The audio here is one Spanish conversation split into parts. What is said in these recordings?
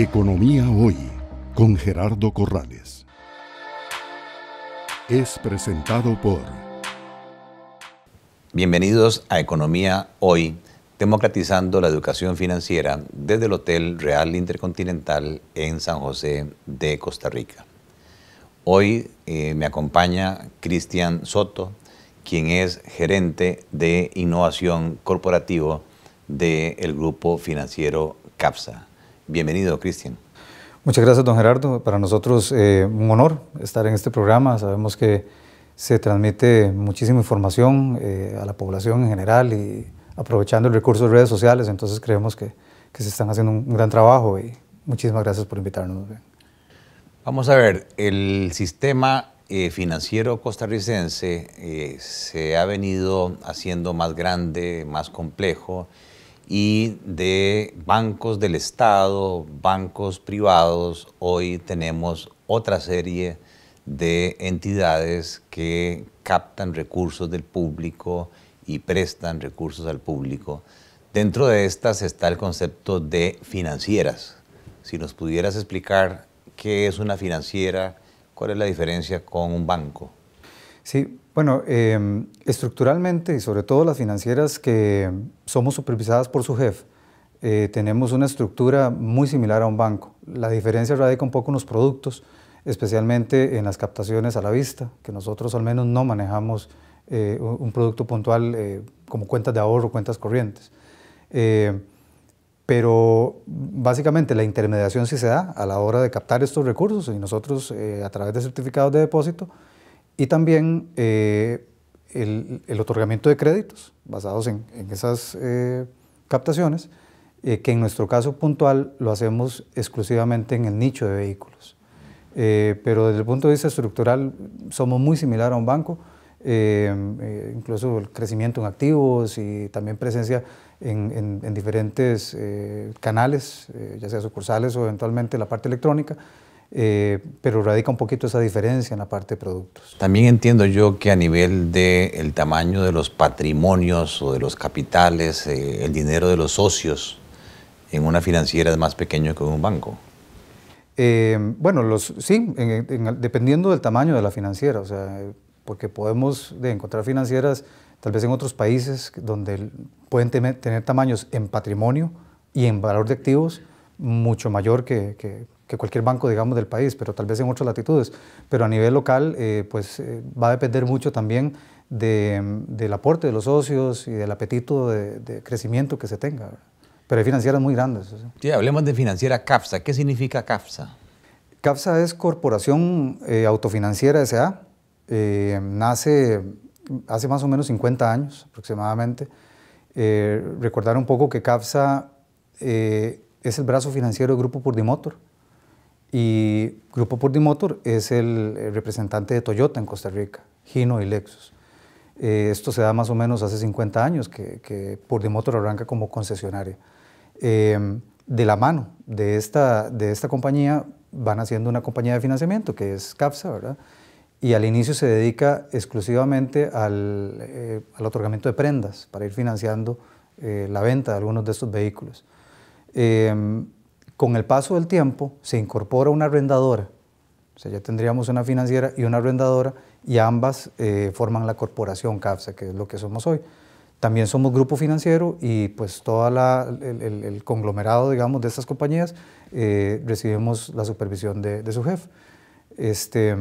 Economía Hoy con Gerardo Corrales. Es presentado por... Bienvenidos a Economía Hoy, democratizando la educación financiera desde el Hotel Real Intercontinental en San José de Costa Rica. Hoy eh, me acompaña Cristian Soto, quien es gerente de innovación corporativo del grupo financiero CAPSA. Bienvenido, Cristian. Muchas gracias, don Gerardo. Para nosotros eh, un honor estar en este programa. Sabemos que se transmite muchísima información eh, a la población en general y aprovechando el recurso de redes sociales, entonces creemos que, se están haciendo un gran trabajo y muchísimas gracias por invitarnos. Vamos a ver, el sistema eh, financiero costarricense se ha venido haciendo más grande, más complejo y de bancos del Estado, bancos privados, hoy tenemos otra serie de entidades que captan recursos del público y prestan recursos al público. Dentro de estas está el concepto de financieras. Si nos pudieras explicar qué es una financiera, cuál es la diferencia con un banco. Sí, bueno, em, estructuralmente y sobre todo las financieras que somos supervisadas por su jefe, eh, tenemos una estructura muy similar a un banco. La diferencia radica un poco en los productos, especialmente en las captaciones a la vista, que nosotros al menos no manejamos eh, un producto puntual eh, como cuentas de ahorro, cuentas corrientes. pero básicamente la intermediación sí se da a la hora de captar estos recursos y nosotros a través de certificados de depósito y también eh, el, otorgamiento de créditos basados en, esas eh, captaciones, eh, que en nuestro caso puntual lo hacemos exclusivamente en el nicho de vehículos. pero desde el punto de vista estructural somos muy similar a un banco, incluso el crecimiento en activos y también presencia en diferentes canales, ya sea sucursales o eventualmente la parte electrónica. Eh, pero radica un poquito esa diferencia en la parte de productos. También entiendo yo que a nivel del el tamaño de los patrimonios o de los capitales, eh, el dinero de los socios en una financiera es más pequeño que en un banco. Eh, bueno, los, sí, dependiendo del tamaño de la financiera, o sea, porque podemos encontrar financieras tal vez en otros países donde pueden tener, tamaños en patrimonio y en valor de activos mucho mayor que que cualquier banco, digamos, del país, pero tal vez en otras latitudes. Pero a nivel local, eh, pues eh, va a depender mucho también del aporte de los socios y del apetito de, crecimiento que se tenga. Pero hay financieras muy grandes. Sí, hablemos de financiera CAFSA. ¿Qué significa CAFSA? CAFSA es Corporación eh, Autofinanciera S.A. nace hace más o menos 50 años aproximadamente. recordar un poco que CAFSA es el brazo financiero del Grupo Purdimotor y Grupo Motor es el representante de Toyota en Costa Rica, Gino y Lexus. Eh, esto se da más o menos hace 50 años que, que Motor arranca como concesionaria. Em, de la mano de esta, de esta compañía van haciendo una compañía de financiamiento que es CAPSA, ¿verdad? Y al inicio se dedica exclusivamente al, eh, al otorgamiento de prendas para ir financiando eh, la venta de algunos de estos vehículos. Em, con el paso del tiempo se incorpora una arrendadora, o sea, ya tendríamos una financiera y una arrendadora y ambas eh, forman la corporación CAFSA, que es lo que somos hoy. También somos grupo financiero y pues todo el, el, conglomerado, digamos, de estas compañías eh, recibimos la supervisión de, su jefe. Este,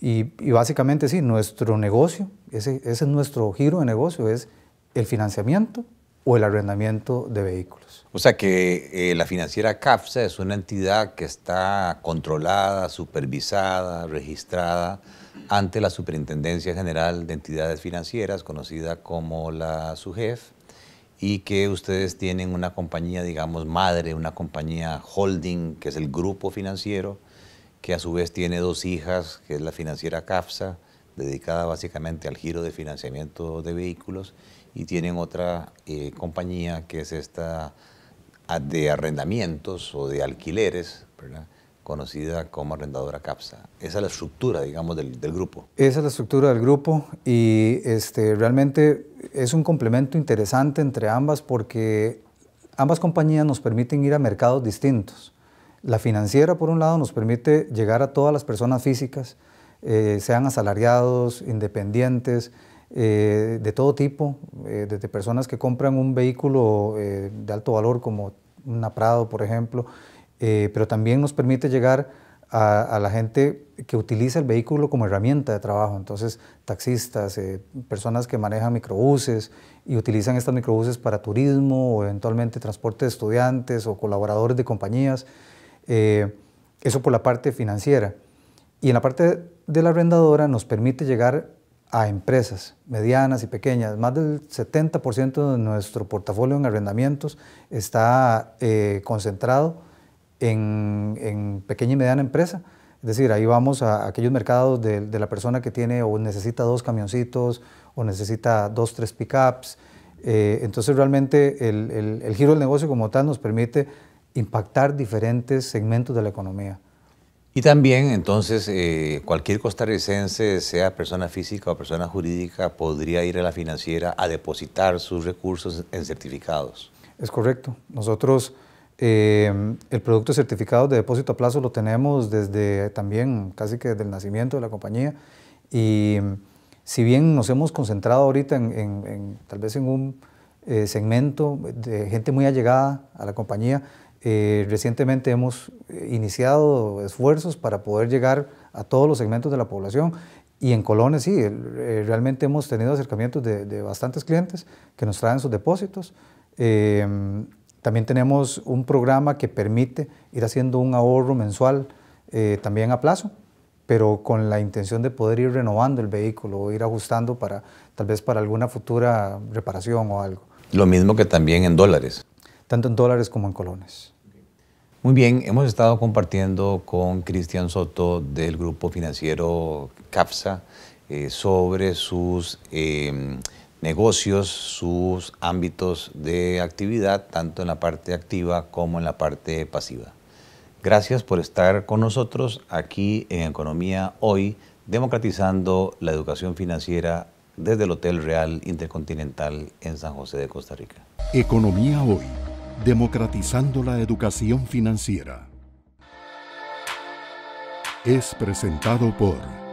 y, básicamente sí, nuestro negocio, ese es nuestro giro de negocio, es el financiamiento o el arrendamiento de vehículos. O sea que eh, la financiera CAFSA es una entidad que está controlada, supervisada, registrada ante la Superintendencia General de Entidades Financieras, conocida como la SUGEF, y que ustedes tienen una compañía, digamos, madre, una compañía holding, que es el grupo financiero, que a su vez tiene dos hijas, que es la financiera CAFSA, dedicada básicamente al giro de financiamiento de vehículos, y tienen otra eh, compañía que es esta ah, de arrendamientos o de alquileres, conocida como arrendadora CAPSA. Esa es la estructura, digamos, del, grupo. Esa es la estructura del grupo y este, realmente es un complemento interesante entre ambas porque ambas compañías nos permiten ir a mercados distintos. La financiera, por un lado, nos permite llegar a todas las personas físicas, eh, sean asalariados, independientes, eh, de todo tipo, eh, desde personas que compran un vehículo eh, de alto valor como una Prado, por ejemplo, pero también nos permite llegar a, a, la gente que utiliza el vehículo como herramienta de trabajo, entonces taxistas, personas que manejan microbuses y utilizan estos microbuses para turismo o eventualmente transporte de estudiantes o colaboradores de compañías, eso por la parte financiera. Y en la parte de la arrendadora nos permite llegar a empresas medianas y pequeñas. Más del 70% de nuestro portafolio en arrendamientos está eh, concentrado en, pequeña y mediana empresa. Es decir, ahí vamos a aquellos mercados de, la persona que tiene o necesita dos camioncitos o necesita dos, tres pickups. Eh, entonces realmente el giro del negocio como tal nos permite impactar diferentes segmentos de la economía. Y también, entonces, eh, cualquier costarricense, sea persona física o persona jurídica, podría ir a la financiera a depositar sus recursos en certificados. Es correcto. Nosotros eh, el producto certificado de depósito a plazo lo tenemos desde también casi que desde el nacimiento de la compañía. Y si bien nos hemos concentrado ahorita en, tal vez en un eh, segmento de gente muy allegada a la compañía, eh, recientemente hemos eh, iniciado esfuerzos para poder llegar a todos los segmentos de la población y en Colones sí, eh, realmente hemos tenido acercamientos de, bastantes clientes que nos traen sus depósitos. Em, también tenemos un programa que permite ir haciendo un ahorro mensual también a plazo pero con la intención de poder ir renovando el vehículo o ir ajustando para tal vez para alguna futura reparación o algo. Lo mismo que también en dólares. Tanto en dólares como en colones. Muy bien, hemos estado compartiendo con Cristian Soto del grupo financiero CAPSA eh, sobre sus em, negocios, sus ámbitos de actividad, tanto en la parte activa como en la parte pasiva. Gracias por estar con nosotros aquí en Economía Hoy, democratizando la educación financiera desde el Hotel Real Intercontinental en San José de Costa Rica. Economía Hoy Democratizando la educación financiera. Es presentado por